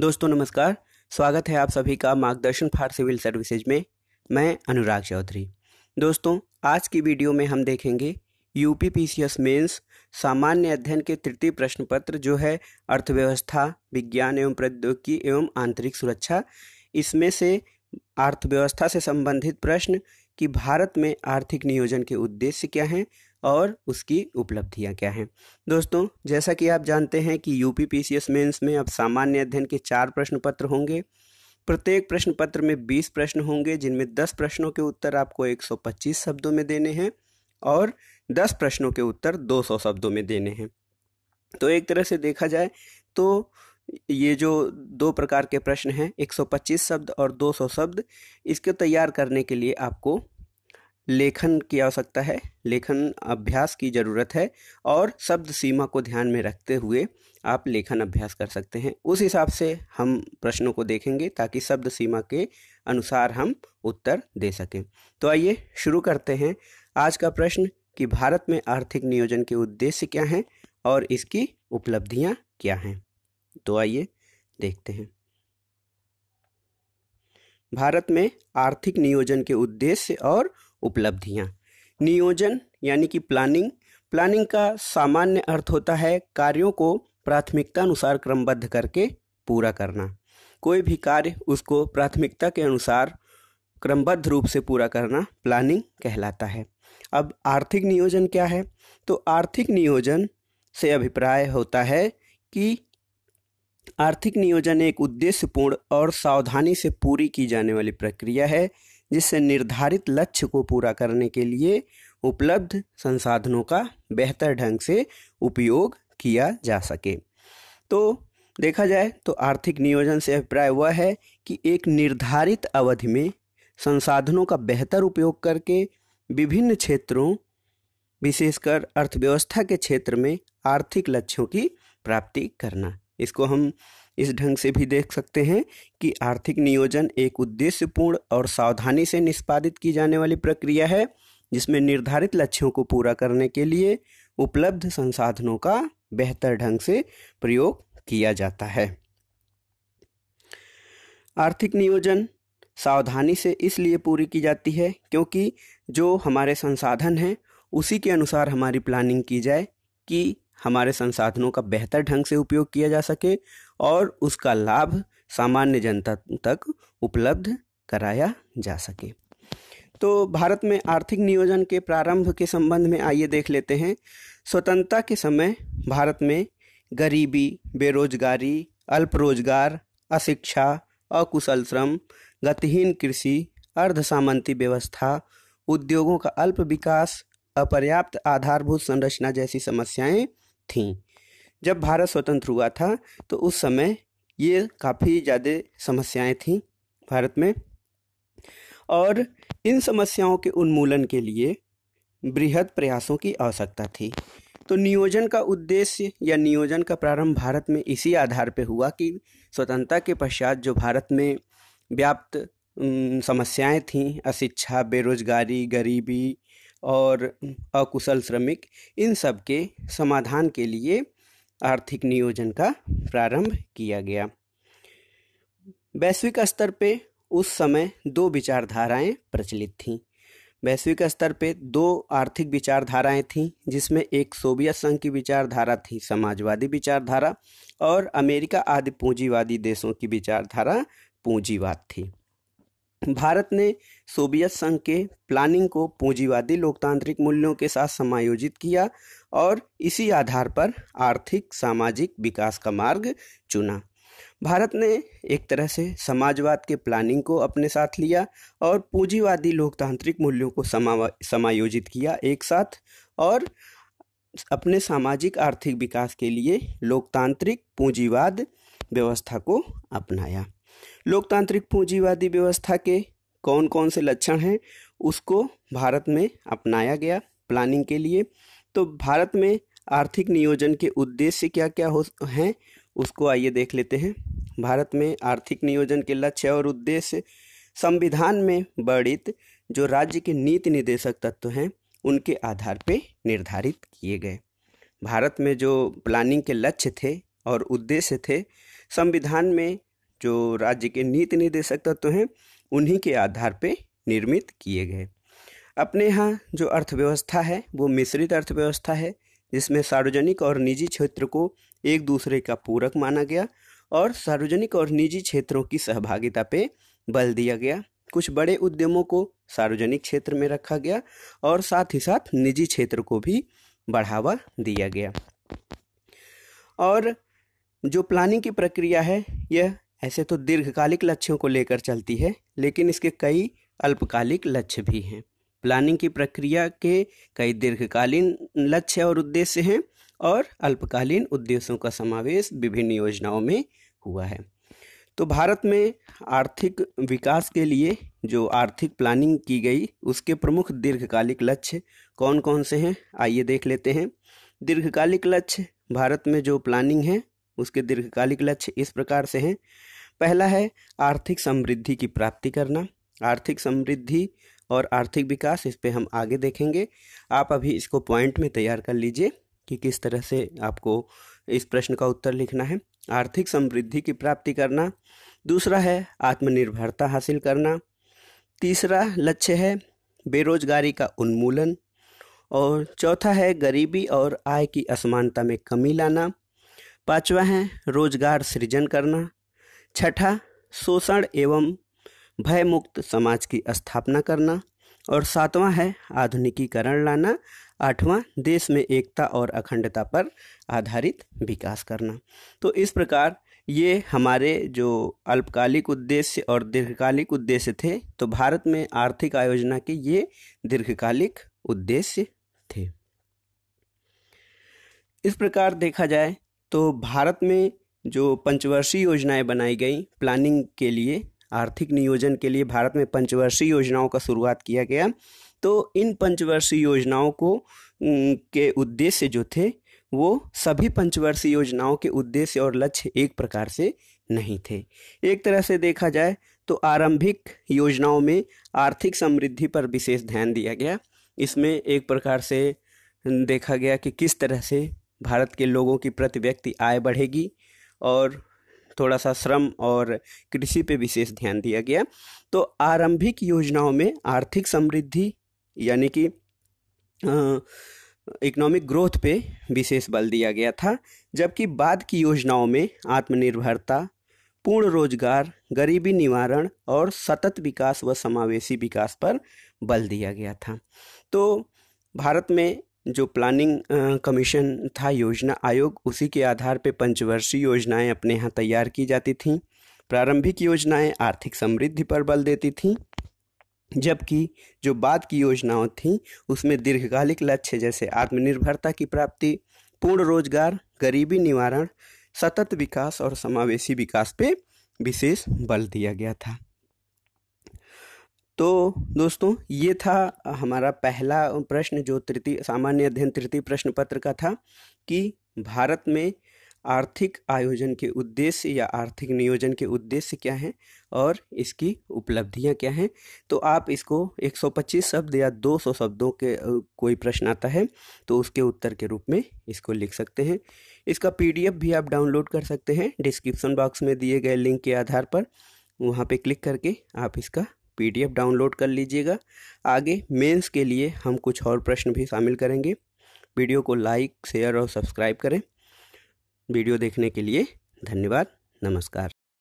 दोस्तों नमस्कार स्वागत है आप सभी का मार्गदर्शन फॉर सिविल सर्विसेज में मैं अनुराग चौधरी दोस्तों आज की वीडियो में हम देखेंगे U P P C S mains सामान्य अध्ययन के तृतीय प्रश्न पत्र जो है अर्थव्यवस्था विज्ञान एवं प्रौद्योगिकी एवं आंतरिक सुरक्षा इसमें से अर्थव्यवस्था से संबंधित प्रश्न कि भारत में आर्थिक नियोजन के उद्देश्य क्या हैं और उसकी उपलब्धियाँ क्या हैं दोस्तों जैसा कि आप जानते हैं कि यूपी पी मेंस में अब सामान्य अध्ययन के चार प्रश्न पत्र होंगे प्रत्येक प्रश्न पत्र में बीस प्रश्न होंगे जिनमें दस प्रश्नों के उत्तर आपको एक सौ पच्चीस शब्दों में देने हैं और दस प्रश्नों के उत्तर दो सौ शब्दों में देने हैं तो एक तरह से देखा जाए तो ये जो दो प्रकार के प्रश्न हैं 125 शब्द और 200 शब्द इसको तैयार करने के लिए आपको लेखन की आवश्यकता है लेखन अभ्यास की ज़रूरत है और शब्द सीमा को ध्यान में रखते हुए आप लेखन अभ्यास कर सकते हैं उस हिसाब से हम प्रश्नों को देखेंगे ताकि शब्द सीमा के अनुसार हम उत्तर दे सकें तो आइए शुरू करते हैं आज का प्रश्न कि भारत में आर्थिक नियोजन के उद्देश्य क्या हैं और इसकी उपलब्धियाँ क्या हैं तो आइए देखते हैं भारत में आर्थिक नियोजन के उद्देश्य और उपलब्धियाँ नियोजन यानी कि प्लानिंग प्लानिंग का सामान्य अर्थ होता है कार्यों को प्राथमिकता अनुसार क्रमबद्ध करके पूरा करना कोई भी कार्य उसको प्राथमिकता के अनुसार क्रमबद्ध रूप से पूरा करना प्लानिंग कहलाता है अब आर्थिक नियोजन क्या है तो आर्थिक नियोजन से अभिप्राय होता है कि आर्थिक नियोजन एक उद्देश्यपूर्ण और सावधानी से पूरी की जाने वाली प्रक्रिया है जिससे निर्धारित लक्ष्य को पूरा करने के लिए उपलब्ध संसाधनों का बेहतर ढंग से उपयोग किया जा सके तो देखा जाए तो आर्थिक नियोजन से अभिप्राय वह है कि एक निर्धारित अवधि में संसाधनों का बेहतर उपयोग करके विभिन्न क्षेत्रों विशेषकर अर्थव्यवस्था के क्षेत्र में आर्थिक लक्ष्यों की प्राप्ति करना इसको हम इस ढंग से भी देख सकते हैं कि आर्थिक नियोजन एक उद्देश्यपूर्ण और सावधानी से निष्पादित की जाने वाली प्रक्रिया है जिसमें निर्धारित लक्ष्यों को पूरा करने के लिए उपलब्ध संसाधनों का बेहतर ढंग से प्रयोग किया जाता है आर्थिक नियोजन सावधानी से इसलिए पूरी की जाती है क्योंकि जो हमारे संसाधन हैं उसी के अनुसार हमारी प्लानिंग की जाए कि हमारे संसाधनों का बेहतर ढंग से उपयोग किया जा सके और उसका लाभ सामान्य जनता तक उपलब्ध कराया जा सके तो भारत में आर्थिक नियोजन के प्रारंभ के संबंध में आइए देख लेते हैं स्वतंत्रता के समय भारत में गरीबी बेरोजगारी अल्प रोजगार अशिक्षा अकुशल श्रम गतिहीन कृषि अर्धसामंती व्यवस्था उद्योगों का अल्प विकास अपर्याप्त आधारभूत संरचना जैसी समस्याएं थीं जब भारत स्वतंत्र हुआ था तो उस समय ये काफ़ी ज़्यादा समस्याएं थीं भारत में और इन समस्याओं के उन्मूलन के लिए बृहद प्रयासों की आवश्यकता थी तो नियोजन का उद्देश्य या नियोजन का प्रारंभ भारत में इसी आधार पर हुआ कि स्वतंत्रता के पश्चात जो भारत में व्याप्त समस्याएं थीं अशिक्षा बेरोजगारी गरीबी और अकुशल श्रमिक इन सब के समाधान के लिए आर्थिक नियोजन का प्रारंभ किया गया वैश्विक स्तर पे उस समय दो विचारधाराएं प्रचलित थीं वैश्विक स्तर पे दो आर्थिक विचारधाराएं थीं जिसमें एक सोवियत संघ की विचारधारा थी समाजवादी विचारधारा और अमेरिका आदि पूंजीवादी देशों की विचारधारा पूंजीवाद थी भारत ने सोवियत संघ के प्लानिंग को पूंजीवादी लोकतांत्रिक मूल्यों के साथ समायोजित किया और इसी आधार पर आर्थिक सामाजिक विकास का मार्ग चुना भारत ने एक तरह से समाजवाद के प्लानिंग को अपने साथ लिया और पूंजीवादी लोकतांत्रिक मूल्यों को समायोजित किया एक साथ और अपने सामाजिक आर्थिक विकास के लिए लोकतांत्रिक पूंजीवाद व्यवस्था को अपनाया लोकतांत्रिक पूंजीवादी व्यवस्था के कौन कौन से लक्षण हैं उसको भारत में अपनाया गया प्लानिंग के लिए तो भारत में आर्थिक नियोजन के उद्देश्य क्या क्या हो हैं उसको आइए देख लेते हैं भारत में आर्थिक नियोजन के लक्ष्य और उद्देश्य संविधान में वर्णित जो राज्य के नीति निदेशक तत्व हैं उनके आधार पर निर्धारित किए गए भारत में जो प्लानिंग के लक्ष्य थे और उद्देश्य थे संविधान में जो राज्य के नीति निर्देशक तत्व हैं उन्हीं के आधार पे निर्मित किए गए अपने यहाँ जो अर्थव्यवस्था है वो मिश्रित अर्थव्यवस्था है जिसमें सार्वजनिक और निजी क्षेत्र को एक दूसरे का पूरक माना गया और सार्वजनिक और निजी क्षेत्रों की सहभागिता पे बल दिया गया कुछ बड़े उद्यमों को सार्वजनिक क्षेत्र में रखा गया और साथ ही साथ निजी क्षेत्र को भी बढ़ावा दिया गया और जो प्लानिंग की प्रक्रिया है यह ऐसे तो दीर्घकालिक लक्ष्यों को लेकर चलती है लेकिन इसके कई अल्पकालिक लक्ष्य भी हैं प्लानिंग की प्रक्रिया के कई दीर्घकालीन लक्ष्य और उद्देश्य हैं और अल्पकालीन उद्देश्यों का समावेश विभिन्न योजनाओं में हुआ है तो भारत में आर्थिक विकास के लिए जो आर्थिक प्लानिंग की गई उसके प्रमुख दीर्घकालिक लक्ष्य कौन कौन से हैं आइए देख लेते हैं दीर्घकालिक लक्ष्य भारत में जो प्लानिंग है उसके दीर्घकालिक लक्ष्य इस प्रकार से हैं पहला है आर्थिक समृद्धि की प्राप्ति करना आर्थिक समृद्धि और आर्थिक विकास इस पर हम आगे देखेंगे आप अभी इसको पॉइंट में तैयार कर लीजिए कि किस तरह से आपको इस प्रश्न का उत्तर लिखना है आर्थिक समृद्धि की प्राप्ति करना दूसरा है आत्मनिर्भरता हासिल करना तीसरा लक्ष्य है बेरोजगारी का उन्मूलन और चौथा है गरीबी और आय की असमानता में कमी लाना पांचवा है रोजगार सृजन करना छठा शोषण एवं भयमुक्त समाज की स्थापना करना और सातवां है आधुनिकीकरण लाना आठवां देश में एकता और अखंडता पर आधारित विकास करना तो इस प्रकार ये हमारे जो अल्पकालिक उद्देश्य और दीर्घकालिक उद्देश्य थे तो भारत में आर्थिक आयोजना के ये दीर्घकालिक उद्देश्य थे इस प्रकार देखा जाए तो भारत में जो पंचवर्षीय योजनाएं बनाई गई प्लानिंग के लिए आर्थिक नियोजन के लिए भारत में पंचवर्षीय योजनाओं का शुरुआत किया गया तो इन पंचवर्षीय योजनाओं को के उद्देश्य जो थे वो सभी पंचवर्षीय योजनाओं के उद्देश्य और लक्ष्य एक प्रकार से नहीं थे एक तरह से देखा जाए तो आरंभिक योजनाओं में आर्थिक समृद्धि पर विशेष ध्यान दिया गया इसमें एक प्रकार से देखा गया कि किस तरह से भारत के लोगों की प्रति व्यक्ति आय बढ़ेगी और थोड़ा सा श्रम और कृषि पे विशेष ध्यान दिया गया तो आरंभिक योजनाओं में आर्थिक समृद्धि यानी कि इकोनॉमिक ग्रोथ पे विशेष बल दिया गया था जबकि बाद की योजनाओं में आत्मनिर्भरता पूर्ण रोजगार गरीबी निवारण और सतत विकास व समावेशी विकास पर बल दिया गया था तो भारत में जो प्लानिंग कमीशन था योजना आयोग उसी के आधार पर पंचवर्षीय योजनाएं अपने यहाँ तैयार की जाती थीं प्रारंभिक योजनाएं आर्थिक समृद्धि पर बल देती थीं जबकि जो बाद की योजनाओं थीं उसमें दीर्घकालिक लक्ष्य जैसे आत्मनिर्भरता की प्राप्ति पूर्ण रोजगार गरीबी निवारण सतत विकास और समावेशी विकास पे विशेष बल दिया गया था तो दोस्तों ये था हमारा पहला प्रश्न जो तृतीय सामान्य अध्ययन तृतीय प्रश्न पत्र का था कि भारत में आर्थिक आयोजन के उद्देश्य या आर्थिक नियोजन के उद्देश्य क्या हैं और इसकी उपलब्धियां क्या हैं तो आप इसको 125 शब्द या 200 शब्दों के कोई प्रश्न आता है तो उसके उत्तर के रूप में इसको लिख सकते हैं इसका पीडीएफ भी आप डाउनलोड कर सकते हैं डिस्क्रिप्शन बॉक्स में दिए गए लिंक के आधार पर वहाँ पे क्लिक करके आप इसका पीडीएफ डाउनलोड कर लीजिएगा आगे मेंस के लिए हम कुछ और प्रश्न भी शामिल करेंगे वीडियो को लाइक शेयर और सब्सक्राइब करें वीडियो देखने के लिए धन्यवाद नमस्कार